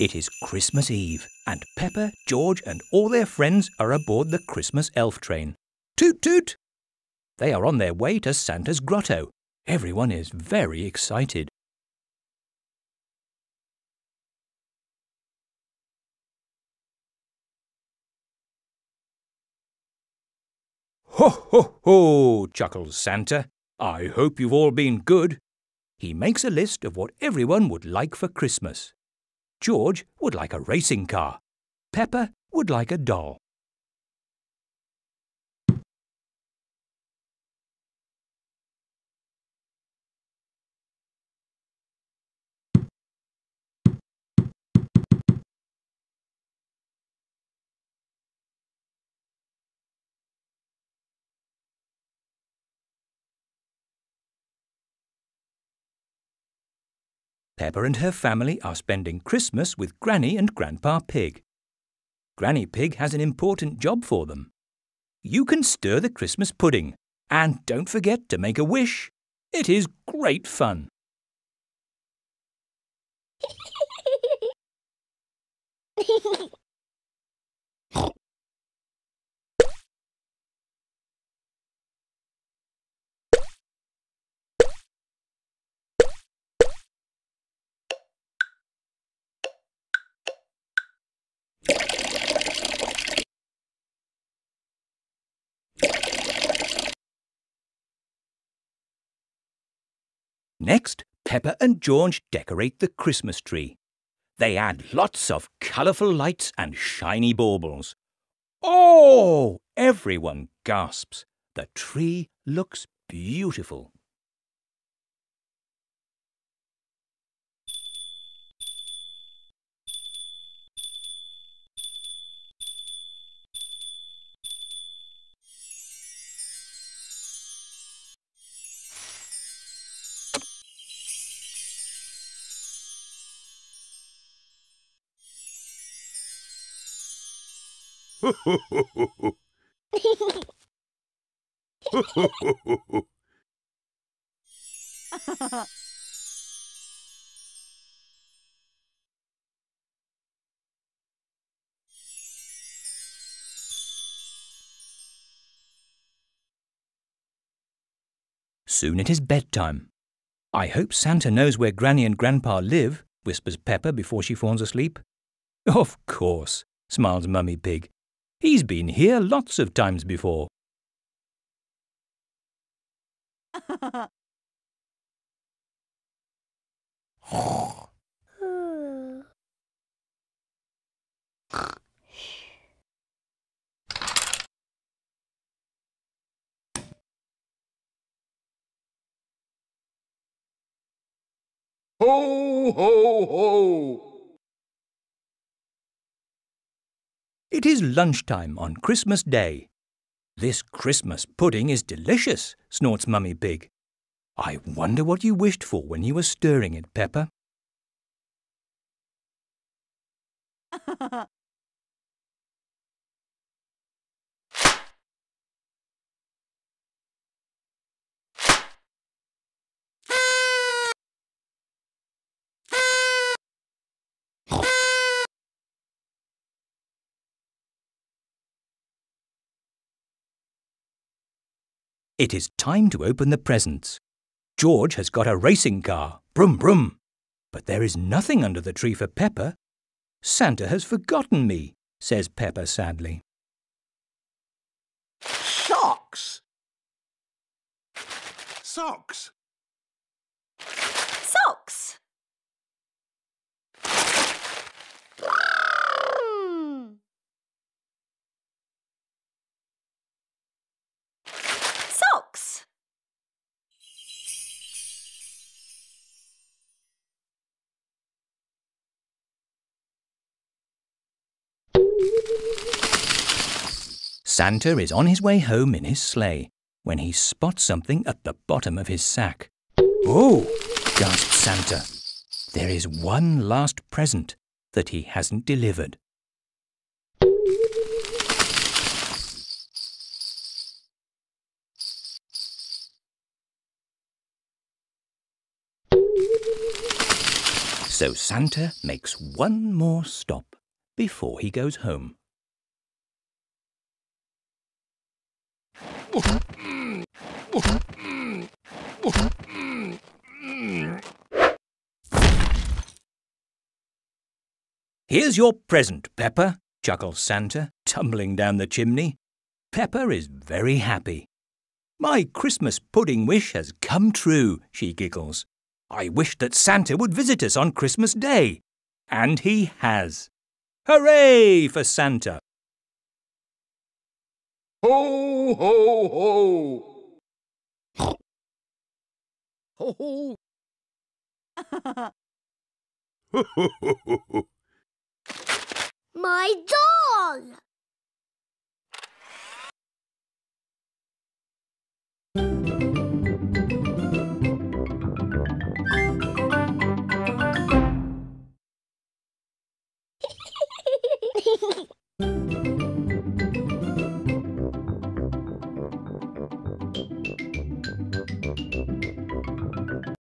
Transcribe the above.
It is Christmas Eve, and Pepper, George, and all their friends are aboard the Christmas elf train. Toot toot! They are on their way to Santa's grotto. Everyone is very excited. Ho, ho, ho, chuckles Santa. I hope you've all been good. He makes a list of what everyone would like for Christmas. George would like a racing car. Pepper would like a doll. Peppa and her family are spending Christmas with Granny and Grandpa Pig. Granny Pig has an important job for them. You can stir the Christmas pudding, and don't forget to make a wish. It is great fun. Next, Pepper and George decorate the Christmas tree. They add lots of colourful lights and shiny baubles. Oh! Everyone gasps. The tree looks beautiful. Soon it is bedtime. I hope Santa knows where Granny and Grandpa live, whispers Pepper before she fawns asleep. Of course, smiles Mummy Pig. He's been here lots of times before. Ho, ho, ho! It is lunchtime on Christmas Day. This Christmas pudding is delicious, snorts Mummy Pig. I wonder what you wished for when you were stirring it, Pepper. It is time to open the presents. George has got a racing car, brum brum, but there is nothing under the tree for Pepper. Santa has forgotten me, says Pepper sadly. Socks! Socks! Santa is on his way home in his sleigh when he spots something at the bottom of his sack. Oh, gasped Santa. There is one last present that he hasn't delivered. So Santa makes one more stop before he goes home. Here's your present, Pepper, chuckles Santa, tumbling down the chimney. Pepper is very happy. My Christmas pudding wish has come true, she giggles. I wished that Santa would visit us on Christmas Day. And he has. Hooray for Santa! Ho, ho, ho! Ho, ho! My doll!